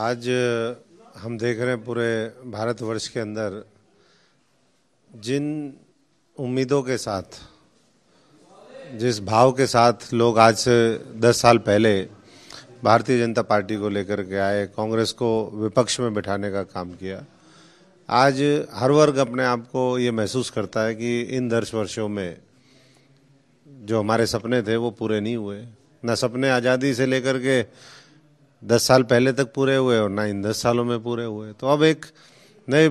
आज हम देख रहे हैं पूरे भारतवर्ष के अंदर जिन उम्मीदों के साथ जिस भाव के साथ लोग आज से दस साल पहले भारतीय जनता पार्टी को लेकर के आए कांग्रेस को विपक्ष में बिठाने का काम किया आज हर वर्ग अपने आप को ये महसूस करता है कि इन दस वर्षों में जो हमारे सपने थे वो पूरे नहीं हुए न सपने आज़ादी से लेकर के दस साल पहले तक पूरे हुए और ना इन दस सालों में पूरे हुए तो अब एक नए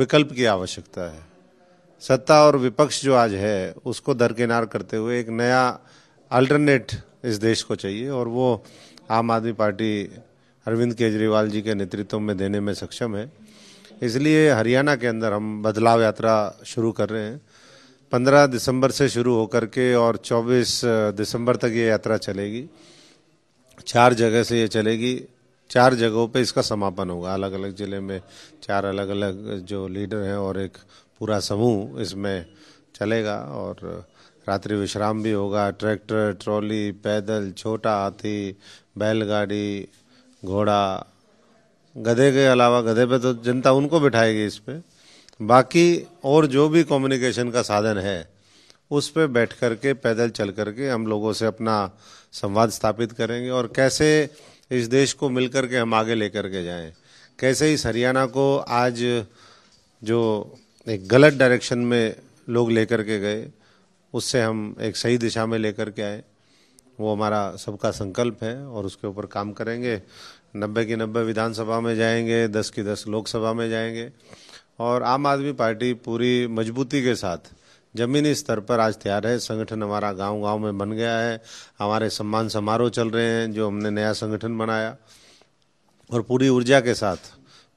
विकल्प की आवश्यकता है सत्ता और विपक्ष जो आज है उसको दरकिनार करते हुए एक नया अल्टरनेट इस देश को चाहिए और वो आम आदमी पार्टी अरविंद केजरीवाल जी के नेतृत्व में देने में सक्षम है इसलिए हरियाणा के अंदर हम बदलाव यात्रा शुरू कर रहे हैं पंद्रह दिसंबर से शुरू होकर के और चौबीस दिसंबर तक ये यात्रा चलेगी चार जगह से ये चलेगी चार जगहों पे इसका समापन होगा अलग अलग ज़िले में चार अलग अलग जो लीडर हैं और एक पूरा समूह इसमें चलेगा और रात्रि विश्राम भी होगा ट्रैक्टर ट्रॉली पैदल छोटा हाथी बैलगाड़ी घोड़ा गधे के अलावा गधे पे तो जनता उनको बिठाएगी इस पर बाकी और जो भी कम्युनिकेशन का साधन है उस पर बैठ कर के पैदल चल कर के हम लोगों से अपना संवाद स्थापित करेंगे और कैसे इस देश को मिल कर के हम आगे लेकर के जाएं कैसे इस हरियाणा को आज जो एक गलत डायरेक्शन में लोग लेकर के गए उससे हम एक सही दिशा में लेकर के आए वो हमारा सबका संकल्प है और उसके ऊपर काम करेंगे नब्बे की नब्बे विधानसभा में जाएंगे दस की दस लोकसभा में जाएंगे और आम आदमी पार्टी पूरी मजबूती के साथ जमीनी स्तर पर आज तैयार है संगठन हमारा गांव गांव में बन गया है हमारे सम्मान समारोह चल रहे हैं जो हमने नया संगठन बनाया और पूरी ऊर्जा के साथ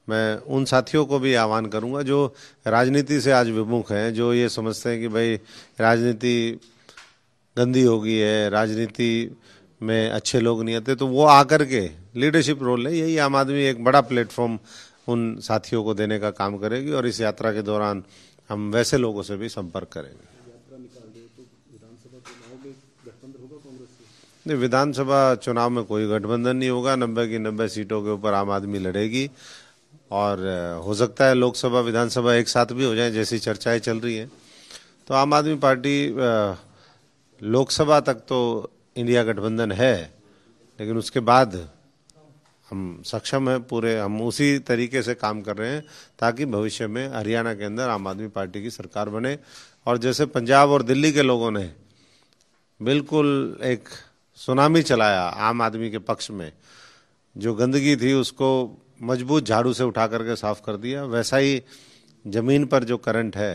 मैं उन साथियों को भी आह्वान करूंगा जो राजनीति से आज विमुख हैं जो ये समझते हैं कि भाई राजनीति गंदी हो गई है राजनीति में अच्छे लोग नहीं आते तो वो आकर के लीडरशिप रोल है यही आम आदमी एक बड़ा प्लेटफॉर्म उन साथियों को देने का काम करेगी और इस यात्रा के दौरान हम वैसे लोगों से भी संपर्क करेंगे नहीं विधानसभा चुनाव में कोई गठबंधन नहीं होगा नब्बे की नब्बे सीटों के ऊपर आम आदमी लड़ेगी और हो सकता है लोकसभा विधानसभा एक साथ भी हो जाए जैसी चर्चाएं चल रही हैं तो आम आदमी पार्टी लोकसभा तक तो इंडिया गठबंधन है लेकिन उसके बाद हम सक्षम हैं पूरे हम उसी तरीके से काम कर रहे हैं ताकि भविष्य में हरियाणा के अंदर आम आदमी पार्टी की सरकार बने और जैसे पंजाब और दिल्ली के लोगों ने बिल्कुल एक सुनामी चलाया आम आदमी के पक्ष में जो गंदगी थी उसको मजबूत झाड़ू से उठा करके साफ कर दिया वैसा ही ज़मीन पर जो करंट है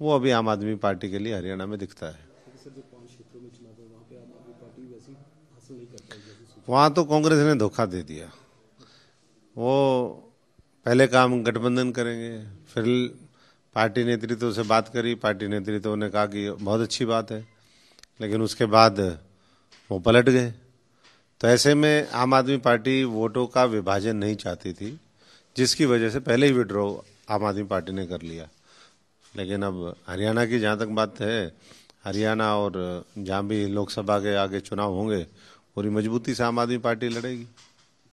वो अभी आम आदमी पार्टी के लिए हरियाणा में दिखता है वहाँ तो कांग्रेस ने धोखा दे दिया वो पहले काम गठबंधन करेंगे फिर पार्टी नेतृत्व से बात करी पार्टी नेतृत्व ने कहा कि बहुत अच्छी बात है लेकिन उसके बाद वो पलट गए तो ऐसे में आम आदमी पार्टी वोटों का विभाजन नहीं चाहती थी जिसकी वजह से पहले ही विड्रॉ आम आदमी पार्टी ने कर लिया लेकिन अब हरियाणा की जहाँ तक बात है हरियाणा और जहाँ भी लोकसभा के आगे चुनाव होंगे पूरी मजबूती से आम आदमी पार्टी लड़ेगी